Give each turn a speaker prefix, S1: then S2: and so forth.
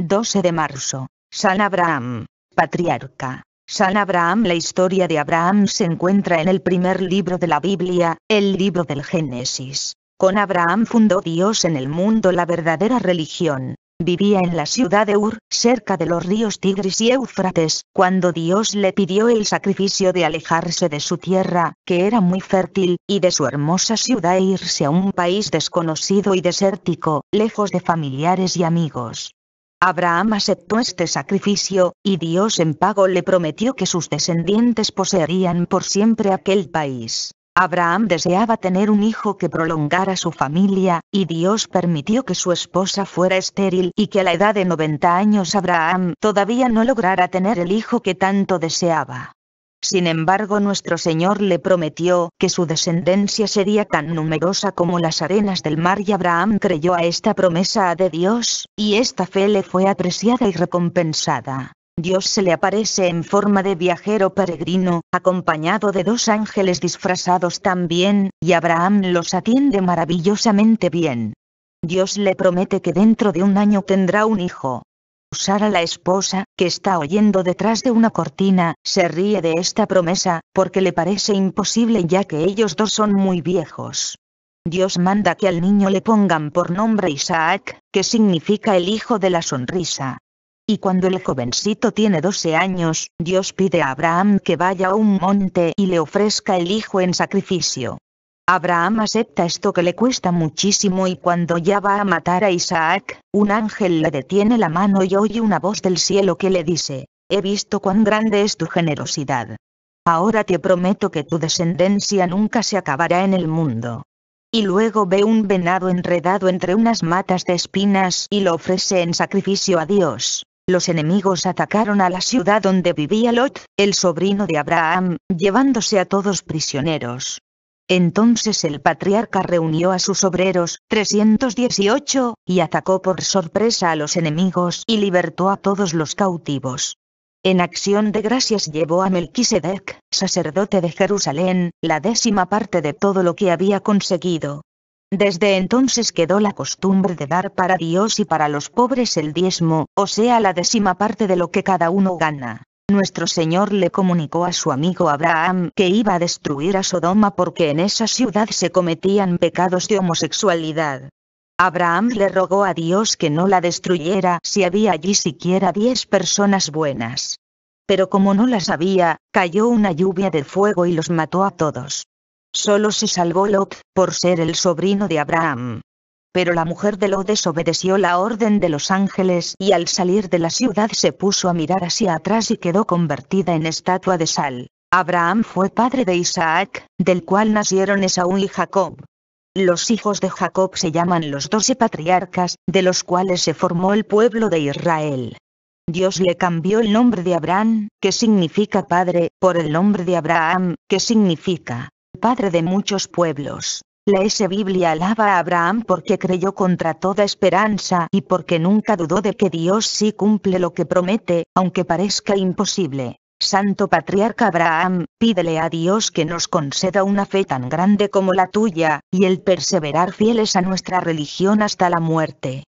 S1: 12 de marzo. San Abraham. Patriarca. San Abraham La historia de Abraham se encuentra en el primer libro de la Biblia, el libro del Génesis. Con Abraham fundó Dios en el mundo la verdadera religión. Vivía en la ciudad de Ur, cerca de los ríos Tigris y Éufrates, cuando Dios le pidió el sacrificio de alejarse de su tierra, que era muy fértil, y de su hermosa ciudad e irse a un país desconocido y desértico, lejos de familiares y amigos. Abraham aceptó este sacrificio, y Dios en pago le prometió que sus descendientes poseerían por siempre aquel país. Abraham deseaba tener un hijo que prolongara su familia, y Dios permitió que su esposa fuera estéril y que a la edad de 90 años Abraham todavía no lograra tener el hijo que tanto deseaba. Sin embargo, nuestro Señor le prometió que su descendencia sería tan numerosa como las arenas del mar y Abraham creyó a esta promesa de Dios, y esta fe le fue apreciada y recompensada. Dios se le aparece en forma de viajero peregrino, acompañado de dos ángeles disfrazados también, y Abraham los atiende maravillosamente bien. Dios le promete que dentro de un año tendrá un hijo a la esposa, que está oyendo detrás de una cortina, se ríe de esta promesa, porque le parece imposible ya que ellos dos son muy viejos. Dios manda que al niño le pongan por nombre Isaac, que significa el hijo de la sonrisa. Y cuando el jovencito tiene 12 años, Dios pide a Abraham que vaya a un monte y le ofrezca el hijo en sacrificio. Abraham acepta esto que le cuesta muchísimo y cuando ya va a matar a Isaac, un ángel le detiene la mano y oye una voz del cielo que le dice, he visto cuán grande es tu generosidad. Ahora te prometo que tu descendencia nunca se acabará en el mundo. Y luego ve un venado enredado entre unas matas de espinas y lo ofrece en sacrificio a Dios. Los enemigos atacaron a la ciudad donde vivía Lot, el sobrino de Abraham, llevándose a todos prisioneros. Entonces el patriarca reunió a sus obreros, 318, y atacó por sorpresa a los enemigos y libertó a todos los cautivos. En acción de gracias llevó a Melquisedec, sacerdote de Jerusalén, la décima parte de todo lo que había conseguido. Desde entonces quedó la costumbre de dar para Dios y para los pobres el diezmo, o sea la décima parte de lo que cada uno gana nuestro Señor le comunicó a su amigo Abraham que iba a destruir a Sodoma porque en esa ciudad se cometían pecados de homosexualidad. Abraham le rogó a Dios que no la destruyera si había allí siquiera diez personas buenas. Pero como no las había, cayó una lluvia de fuego y los mató a todos. Solo se salvó Lot, por ser el sobrino de Abraham. Pero la mujer de Lodes desobedeció la orden de los ángeles y al salir de la ciudad se puso a mirar hacia atrás y quedó convertida en estatua de sal. Abraham fue padre de Isaac, del cual nacieron Esaú y Jacob. Los hijos de Jacob se llaman los doce patriarcas, de los cuales se formó el pueblo de Israel. Dios le cambió el nombre de Abraham, que significa padre, por el nombre de Abraham, que significa padre de muchos pueblos. La S Biblia alaba a Abraham porque creyó contra toda esperanza y porque nunca dudó de que Dios sí cumple lo que promete, aunque parezca imposible. Santo Patriarca Abraham, pídele a Dios que nos conceda una fe tan grande como la tuya, y el perseverar fieles a nuestra religión hasta la muerte.